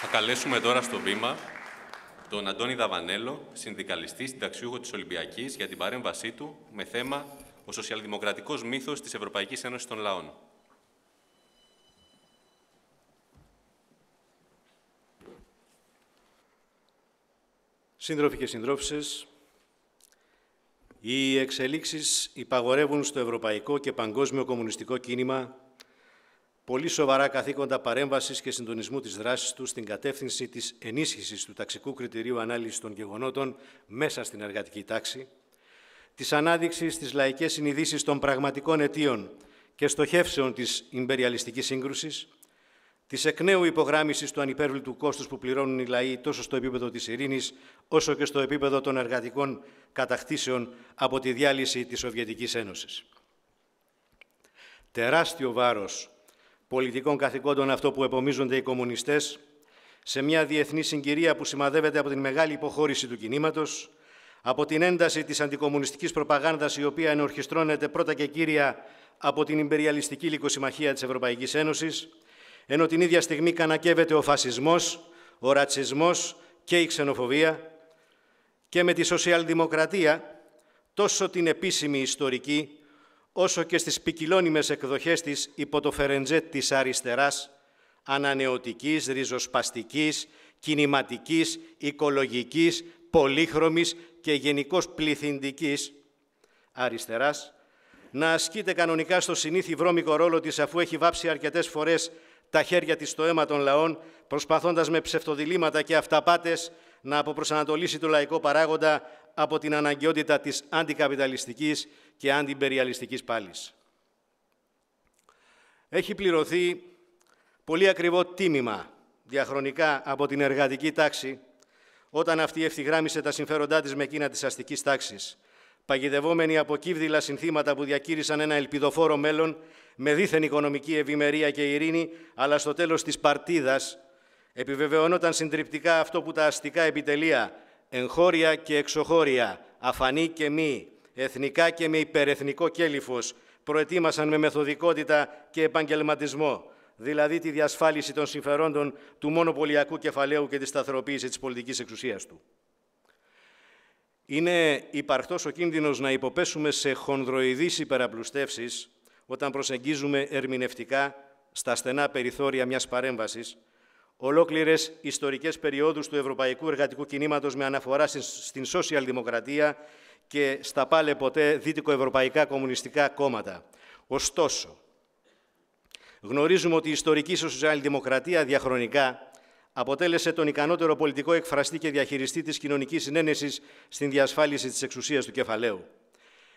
Θα καλέσουμε τώρα στο βήμα τον Αντώνη Δαβανέλο, συνδικαλιστής συνταξιούχο της Ολυμπιακής, για την παρέμβασή του με θέμα Ο σοσιαλδημοκρατικός μύθος της Ευρωπαϊκής Ένωσης των Λαών. Σύντροφοι και συντρόφισσες, οι εξελίξεις υπαγορεύουν στο ευρωπαϊκό και παγκόσμιο κομμουνιστικό κίνημα πολύ σοβαρά καθήκοντα παρέμβασης και συντονισμού της δράσης τους στην κατεύθυνση της ενίσχυσης του ταξικού κριτηρίου ανάλυσης των γεγονότων μέσα στην εργατική τάξη, της ανάδειξης τη λαϊκή συνειδήση των πραγματικών αιτίων και στοχεύσεων της υπεριαλιστική σύγκρουσης, της εκ νέου υπογράμμισης του ανυπέρβλητου κόστους που πληρώνουν οι λαοί τόσο στο επίπεδο της ειρήνης, όσο και στο επίπεδο των εργατικών κατακτήσεων από τη διάλυση της Σοβιετικής Ένωσης. Τεράστιο βάρος πολιτικών καθηκόντων αυτό που επομίζονται οι κομμουνιστές, σε μια διεθνή συγκυρία που σημαδεύεται από την μεγάλη υποχώρηση του κινήματος, από την ένταση της αντικομμουνιστικής προπαγάνδας η οποία ενορχιστρώνεται πρώτα και κύρια από την υπεριαλιστική Λυκοσυμμαχία της Ευρωπαϊκής Ένωσης, ενώ την ίδια στιγμή κανακεύεται ο φασισμός, ο ρατσισμός και η ξενοφοβία και με τη σοσιαλδημοκρατία, τόσο την επίσημη ιστορική όσο και στις ποικιλώνυμες εκδοχές της υπό το Φερεντζέ της αριστεράς, ανανεωτικής, ριζοσπαστικής, κινηματικής, οικολογικής, πολύχρωμης και γενικώς πληθυντικής αριστεράς, να ασκείται κανονικά στο συνήθι βρώμικο ρόλο της αφού έχει βάψει αρκετές φορές τα χέρια της στο αίμα των λαών, προσπαθώντας με ψευτοδιλήμματα και αυταπάτες να αποπροσανατολίσει το λαϊκό παράγοντα από την αναγκαιότητα της αντικαπιταλιστικής και αντιμπεριαλιστικής πάλης. Έχει πληρωθεί πολύ ακριβό τίμημα διαχρονικά από την εργατική τάξη όταν αυτή ευθυγράμμισε τα συμφέροντά της με εκείνα της αστικής τάξης, παγιδευόμενοι από κύβδηλα συνθήματα που διακήρυσαν ένα ελπιδοφόρο μέλλον με δίθεν οικονομική ευημερία και ειρήνη, αλλά στο τέλος της παρτίδας επιβεβαιωνόταν συντριπτικά αυτό που τα αστικά επιτελεία, εγχώρια και εξωχώρια, αφανή και μη, εθνικά και με υπερεθνικό κέλυφος, προετοίμασαν με μεθοδικότητα και επαγγελματισμό, δηλαδή τη διασφάλιση των συμφερόντων του μονοπωλιακού κεφαλαίου και τη σταθεροποίηση της πολιτικής εξουσίας του. Είναι υπαρκτός ο κίνδυνος να υποπέσουμε σε χονδροειδείς υπεραπλουστεύσεις όταν προσεγγίζουμε ερμηνευτικά στα στενά περιθώρια μιας παρέμβασης, ολόκληρες ιστορικές περιόδους του ευρωπαϊκού εργατικού κινήματος με αναφορά στην σοσιαλδημοκρατία και στα πάλε ποτέ δυτικοευρωπαϊκά κομμουνιστικά κόμματα. Ωστόσο, γνωρίζουμε ότι η ιστορική σοσιαλδημοκρατία διαχρονικά αποτέλεσε τον ικανότερο πολιτικό εκφραστή και διαχειριστή της κοινωνικής συνένεσης στην διασφάλιση της εξουσίας του κεφαλαίου.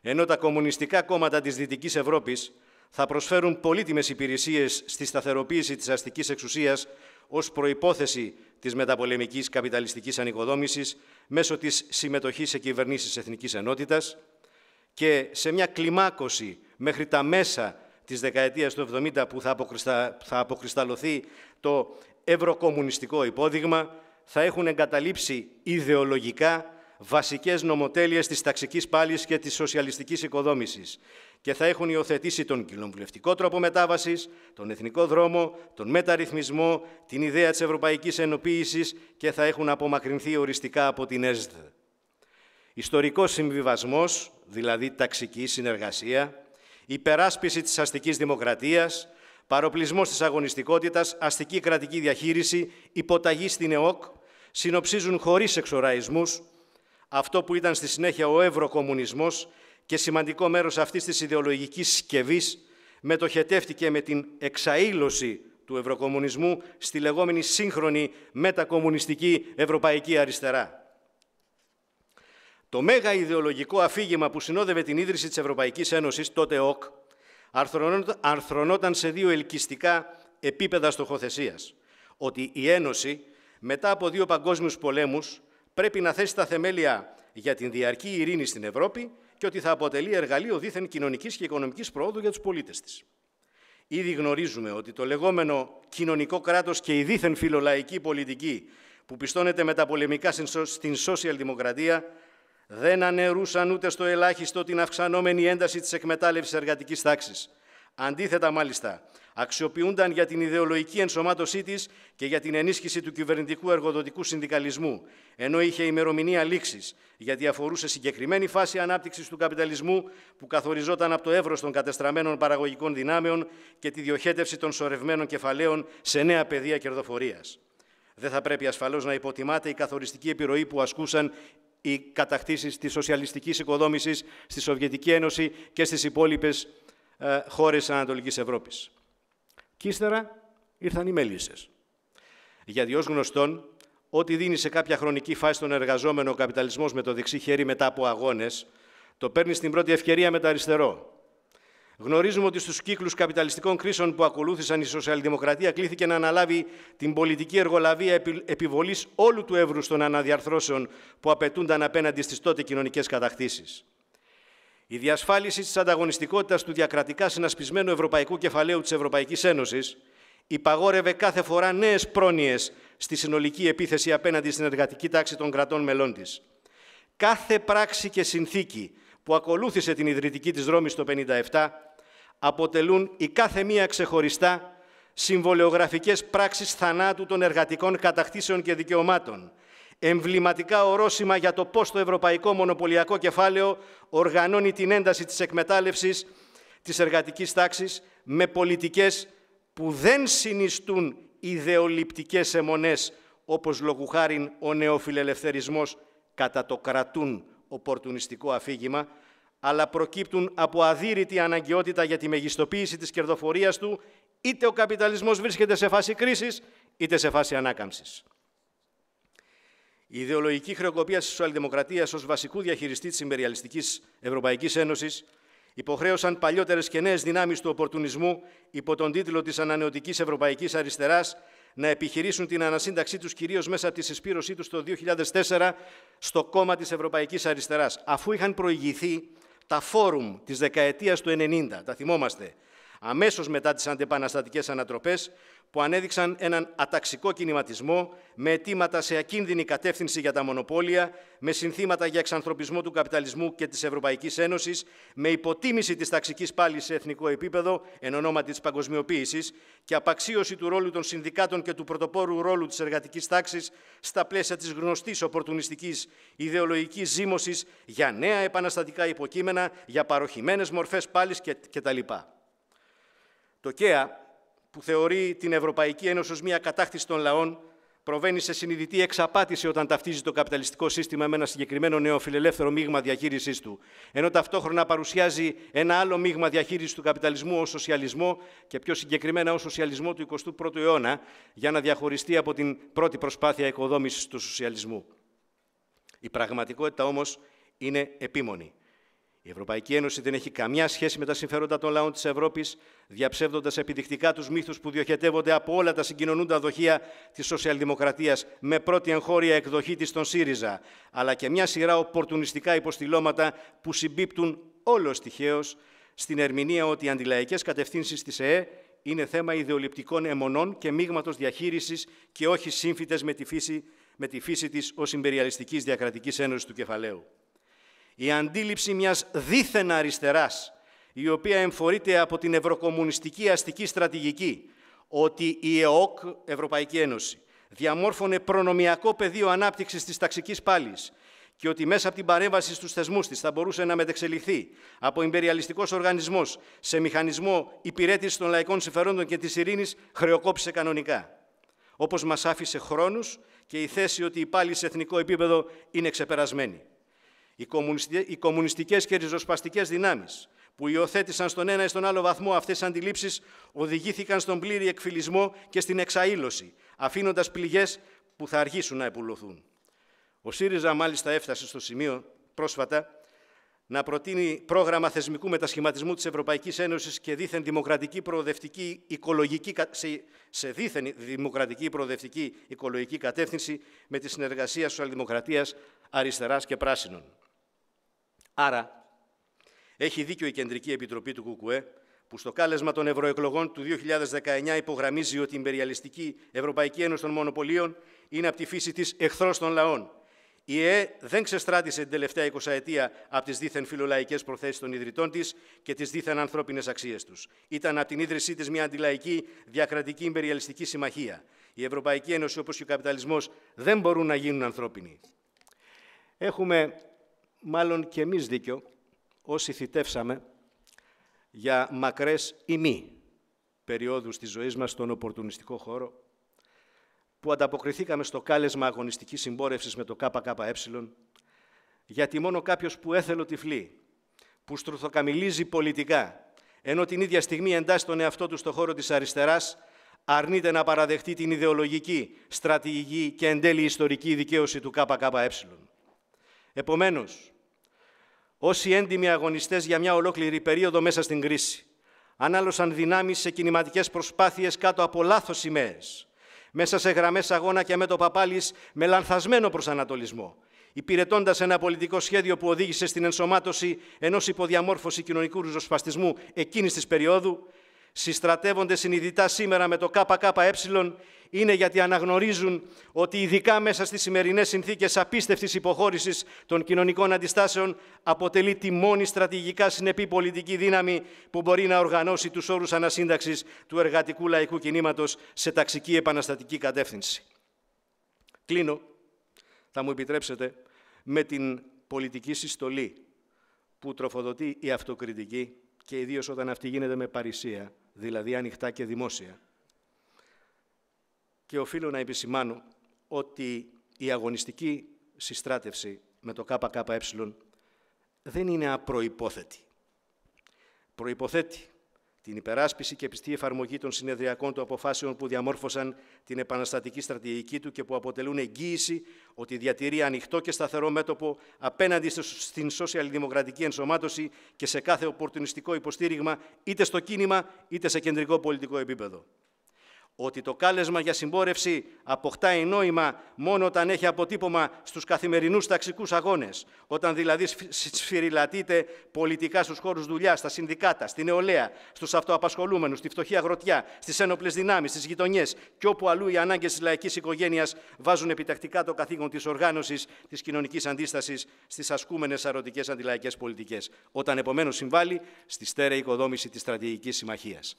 Ενώ τα κομμουνιστικά κόμματα της Δυτικής Ευρώπης θα προσφέρουν πολύτιμες υπηρεσίες στη σταθεροποίηση της αστικής εξουσίας ως προϋπόθεση της μεταπολεμικής καπιταλιστικής ανοικοδόμησης μέσω της συμμετοχής σε κυβερνήσεις εθνικής ενότητας και σε μια κλιμάκωση μέχρι τα μέσα της δεκαετίας του 70 που θα αποκρισταλωθεί το ευρωκομμουνιστικό υπόδειγμα θα έχουν εγκαταλείψει ιδεολογικά βασικές νομοτέλειες της ταξικής πάλης και της σοσιαλιστικής οικοδόμησης και θα έχουν υιοθετήσει τον κοινοβουλευτικό τρόπο μετάβασης, τον εθνικό δρόμο, τον μεταρρυθμισμό, την ιδέα της ευρωπαϊκής ενοποίησης και θα έχουν απομακρυνθεί οριστικά από την ΕΣΔ. Ιστορικός συμβιβασμός, δηλαδή ταξική συνεργασία, υπεράσπιση της αστικής δημοκρατίας, παροπλισμός της αγωνιστικότητας, αστική κρατική διαχείριση, υποταγή στην ΕΟΚ, συνοψίζουν χωρίς εξοραισμούς αυτό που ήταν στη συνέχεια ο ευρωκομμουνισμός και σημαντικό μέρος αυτής της ιδεολογικής συσκευή μετοχετεύτηκε με την εξαήλωση του ευρωκομμουνισμού στη λεγόμενη σύγχρονη μετακομμουνιστική ευρωπαϊκή αριστερά. Το μέγα ιδεολογικό αφήγημα που συνόδευε την ίδρυση της Ευρωπαϊκής Ένωσης, τότε ΟΚ, αρθρονόταν σε δύο ελκυστικά επίπεδα στοχοθεσίας. Ότι η Ένωση, μετά από δύο παγκόσμιους πολέμους, πρέπει να θέσει θεμέλια για την διαρκή ειρήνη στην Ευρώπη και ότι θα αποτελεί εργαλείο δίθεν κοινωνικής και οικονομικής πρόοδου για τους πολίτες της. Ήδη γνωρίζουμε ότι το λεγόμενο κοινωνικό κράτος και η δίθεν φιλολαϊκή πολιτική που πιστώνεται μεταπολεμικά στην social σοσιαλδημοκρατία δεν ανερούσαν ούτε στο ελάχιστο την αυξανόμενη ένταση της εκμετάλλευσης εργατικής τάξης Αντίθετα, μάλιστα, αξιοποιούνταν για την ιδεολογική ενσωμάτωσή της και για την ενίσχυση του κυβερνητικού εργοδοτικού συνδικαλισμού, ενώ είχε ημερομηνία λήξης, γιατί αφορούσε συγκεκριμένη φάση ανάπτυξης του καπιταλισμού που καθοριζόταν από το εύρος των κατεστραμμένων παραγωγικών δυνάμεων και τη διοχέτευση των σορευμένων κεφαλαίων σε νέα πεδία κερδοφορίας. Δεν θα πρέπει ασφαλώς να υποτιμάται η καθοριστική επιρροή που ασκούσαν οι κατακτήσεις της σοσιαλιστικής οικοδόμησης στη Σοβιετική Ένωση και στις υπόλοιπες Χώρε χώρες Ευρώπη. Ανατολικής Ευρώπης. Και ύστερα ήρθαν οι μέλισσες. Γιατί ως γνωστόν, ό,τι δίνει σε κάποια χρονική φάση τον εργαζόμενο ο καπιταλισμός με το δεξί χέρι μετά από αγώνες, το παίρνεις στην πρώτη ευκαιρία με το αριστερό. Γνωρίζουμε ότι στους κύκλους καπιταλιστικών κρίσεων που ακολούθησαν η σοσιαλδημοκρατία κλήθηκε να αναλάβει την πολιτική εργολαβία επιβολής όλου του εύρου των αναδιαρθρώσεων που απαιτούνταν απέναντι στις τότε κοινωνικές κατακτήσεις. Η διασφάλιση της ανταγωνιστικότητας του διακρατικά συνασπισμένου ευρωπαϊκού κεφαλαίου της Ευρωπαϊκής Ένωσης υπαγόρευε κάθε φορά νέες πρόνοιες στη συνολική επίθεση απέναντι στην εργατική τάξη των κρατών μελών της. Κάθε πράξη και συνθήκη που ακολούθησε την ιδρυτική της δρόμη το 1957 αποτελούν η κάθε μία ξεχωριστά συμβολεογραφικές πράξεις θανάτου των εργατικών κατακτήσεων και δικαιωμάτων, εμβληματικά ορόσημα για το πώς το ευρωπαϊκό μονοπωλιακό κεφάλαιο οργανώνει την ένταση της εκμετάλλευσης της εργατικής τάξης με πολιτικές που δεν συνιστούν ιδεολειπτικές αιμονές όπως λόγου ο νεοφιλελευθερισμός κατά το κρατούν οπορτουνιστικό αφήγημα, αλλά προκύπτουν από αδύρυτη αναγκαιότητα για τη μεγιστοποίηση της κερδοφορίας του, είτε ο καπιταλισμός βρίσκεται σε φάση κρίσης, είτε σε φάση ανάκαμψης. Η ιδεολογική χρεοκοπία της σοσιαλδημοκρατίας ως βασικού διαχειριστή της Ιμπεριαλιστικής Ευρωπαϊκής Ένωσης υποχρέωσαν παλιότερες και νέες δυνάμεις του οπορτουνισμού υπό τον τίτλο της Ανανεωτικής Ευρωπαϊκής Αριστεράς να επιχειρήσουν την ανασύνταξή τους κυρίως μέσα από τη συσπήρωσή τους το 2004 στο κόμμα της Ευρωπαϊκής Αριστεράς, αφού είχαν προηγηθεί τα φόρουμ της δεκαετίας του 90, τα θυμόμαστε, αμέσως μετά τις αντεπαναστατικές ανατροπές, που ανέδειξαν έναν αταξικό κινηματισμό με αιτήματα σε ακίνδυνη κατεύθυνση για τα μονοπόλια, με συνθήματα για εξανθρωπισμό του καπιταλισμού και της Ευρωπαϊκής Ένωσης, με υποτίμηση της ταξικής πάλης σε εθνικό επίπεδο εν ονόματι της παγκοσμιοποίησης και απαξίωση του ρόλου των συνδικάτων και του πρωτοπόρου ρόλου της εργατικής τάξης στα πλαίσια της γνωστής οπορτουνιστικής ιδεολογικής ζήμωσης για νέα επαναστατικά υποκείμενα, για παροχημένες μορφές πάλης κτλ. Το ΚΕΑ, που θεωρεί την Ευρωπαϊκή Ένωση ως μια κατάκτηση των λαών, προβαίνει σε συνειδητή εξαπάτηση όταν ταυτίζει το καπιταλιστικό σύστημα με ένα συγκεκριμένο νεοφιλελεύθερο μείγμα διαχείρισής του, ενώ ταυτόχρονα παρουσιάζει ένα άλλο μείγμα διαχείρισης του καπιταλισμού ως σοσιαλισμό και πιο συγκεκριμένα ως σοσιαλισμό του 21ου αιώνα, για να διαχωριστεί από την πρώτη προσπάθεια οικοδόμησης του σοσιαλισμού. Η πραγματικότητα όμως είναι επίμονη. Η Ευρωπαϊκή Ένωση δεν έχει καμιά σχέση με τα συμφέροντα των λαών της Ευρώπης, διαψεύδοντας επιδεικτικά τους μύθους που διοχετεύονται από όλα τα συγκοινωνούντα δοχεία της σοσιαλδημοκρατίας με πρώτη εγχώρια εκδοχή της στον ΣΥΡΙΖΑ, αλλά και μια σειρά οπορτουνιστικά υποστηλώματα που συμπίπτουν όλος τυχαίως στην ερμηνεία ότι οι αντιλαϊκές κατευθύνσεις της ΕΕ είναι θέμα ιδεολειπτικών αιμονών και μείγματος διαχείρισης και όχι σύμφυτες με τη φύση, τη ω της Διακρατικής Ένωσης του κεφαλαίου. Η αντίληψη μιας δίθεν αριστεράς, η οποία εμφορείται από την ευρωκομμουνιστική αστική στρατηγική, ότι η ΕΟΚ, Ευρωπαϊκή Ένωση, διαμόρφωνε προνομιακό πεδίο ανάπτυξης της ταξικής πάλης και ότι μέσα από την παρέμβαση στους θεσμούς της θα μπορούσε να μετεξελιχθεί από υπεριαλιστικός οργανισμός σε μηχανισμό υπηρέτησης των λαϊκών συμφερόντων και της ειρήνης, χρεοκόπησε κανονικά. Όπως μας άφησε χρόνους και η θέση ότι η πάλι σε εθνικό επίπεδο είναι ξεπερασμένη. Οι, κομμουνιστικέ κομμουνιστικές και ριζοσπαστικές δυνάμεις που υιοθέτησαν στον ένα ή στον άλλο βαθμό αυτές τις αντιλήψεις οδηγήθηκαν στον πλήρη εκφυλισμό και στην εξαήλωση, αφήνοντας πληγές που θα αργήσουν να επουλωθούν. Ο ΣΥΡΙΖΑ μάλιστα έφτασε στο σημείο πρόσφατα να προτείνει πρόγραμμα θεσμικού μετασχηματισμού της Ευρωπαϊκής Ένωσης και δίθεν δημοκρατική προοδευτική οικολογική, σε, σε δίθεν δημοκρατική προοδευτική οικολογική κατεύθυνση με τη συνεργασία σοσιαλδημοκρατίας, αριστεράς και πράσινων. Άρα, έχει δίκιο η Κεντρική Επιτροπή του ΚΚΕ που στο κάλεσμα των ευρωεκλογών του 2019 υπογραμμίζει ότι η υπεριαλιστική Ευρωπαϊκή Ένωση των Μονοπωλίων είναι από τη φύση της εχθρός των λαών. Η ΕΕ δεν ξεστράτησε την τελευταία 20 ετία από τις δίθεν φιλολαϊκές προθέσεις των ιδρυτών της και τις δίθεν ανθρώπινες αξίες τους. Ήταν από την ίδρυσή της μια αντιλαϊκή, διακρατική, υπεριαλιστική συμμαχία. Η Ευρωπαϊκή Ένωση, όπως και ο καπιταλισμός, δεν μπορούν να γίνουν ανθρώπινοι. Έχουμε μάλλον και εμείς δίκιο, όσοι θητεύσαμε για μακρές ή μη περιόδους της ζωής μας στον οπορτουνιστικό χώρο, που ανταποκριθήκαμε στο κάλεσμα αγωνιστικής συμπόρευσης με το ΚΚΕ, γιατί μόνο κάποιος που έθελο τυφλή, που στρουθοκαμιλίζει πολιτικά, ενώ την ίδια στιγμή εντάσσει τον εαυτό του στον χώρο της αριστεράς, αρνείται να παραδεχτεί την ιδεολογική, στρατηγική και εν τέλει ιστορική δικαίωση του ΚΚΕ. Επομένως, όσοι έντιμοι αγωνιστές για μια ολόκληρη περίοδο μέσα στην κρίση. Ανάλωσαν δυνάμεις σε κινηματικές προσπάθειες κάτω από λάθος σημαίες. Μέσα σε γραμμές αγώνα και με το παπάλι με λανθασμένο προσανατολισμό, υπηρετώντας ένα πολιτικό σχέδιο που οδήγησε στην ενσωμάτωση ενός υποδιαμόρφωση κοινωνικού ριζοσπαστισμού εκείνης της περίοδου, συστρατεύονται συνειδητά σήμερα με το ΚΚΕ είναι γιατί αναγνωρίζουν ότι ειδικά μέσα στις σημερινές συνθήκες απίστευτης υποχώρησης των κοινωνικών αντιστάσεων αποτελεί τη μόνη στρατηγικά συνεπή πολιτική δύναμη που μπορεί να οργανώσει τους όρους ανασύνταξης του εργατικού λαϊκού κινήματος σε ταξική επαναστατική κατεύθυνση. Κλείνω, θα μου επιτρέψετε, με την πολιτική συστολή που τροφοδοτεί η αυτοκριτική και ιδίως όταν αυτή γίνεται με παρησία, δηλαδή ανοιχτά και δημόσια και οφείλω να επισημάνω ότι η αγωνιστική συστράτευση με το ΚΚΕ δεν είναι απροϋπόθετη. Προϋποθέτει την υπεράσπιση και πιστή εφαρμογή των συνεδριακών του αποφάσεων που διαμόρφωσαν την επαναστατική στρατηγική του και που αποτελούν εγγύηση ότι διατηρεί ανοιχτό και σταθερό μέτωπο απέναντι στην σοσιαλδημοκρατική ενσωμάτωση και σε κάθε οπορτουνιστικό υποστήριγμα είτε στο κίνημα είτε σε κεντρικό πολιτικό επίπεδο ότι το κάλεσμα για συμπόρευση αποκτάει νόημα μόνο όταν έχει αποτύπωμα στους καθημερινούς ταξικούς αγώνες, όταν δηλαδή σφυριλατείται πολιτικά στους χώρους δουλειά, στα συνδικάτα, στη νεολαία, στους αυτοαπασχολούμενους, στη φτωχή αγροτιά, στις ένοπλες δυνάμεις, στις γειτονιές και όπου αλλού οι ανάγκες της λαϊκής οικογένειας βάζουν επιτακτικά το καθήκον της οργάνωσης της κοινωνικής αντίστασης στις ασκούμενες αρωτικές αντιλαϊκές πολιτικές, όταν επομένως συμβάλλει στη στέρεη οικοδόμηση της στρατηγικής συμμαχίας.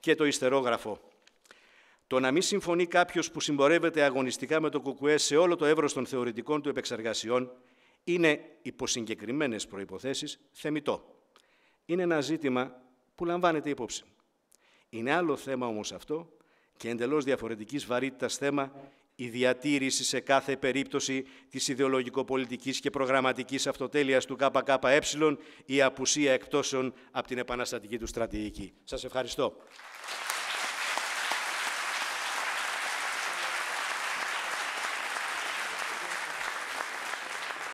Και το ιστερόγραφο το να μην συμφωνεί κάποιος που συμπορεύεται αγωνιστικά με το ΚΚΕ σε όλο το εύρος των θεωρητικών του επεξεργασιών είναι υπό συγκεκριμένες προποθέσει θεμητό. Είναι ένα ζήτημα που λαμβάνεται υπόψη. Είναι άλλο θέμα όμως αυτό και εντελώς διαφορετικής βαρύτητας θέμα η διατήρηση σε κάθε περίπτωση της ιδεολογικόπολιτική και προγραμματικής αυτοτέλειας του ΚΚΕ ή απουσία εκτόσεων από την επαναστατική του στρατηγική. Σας ευχαριστώ.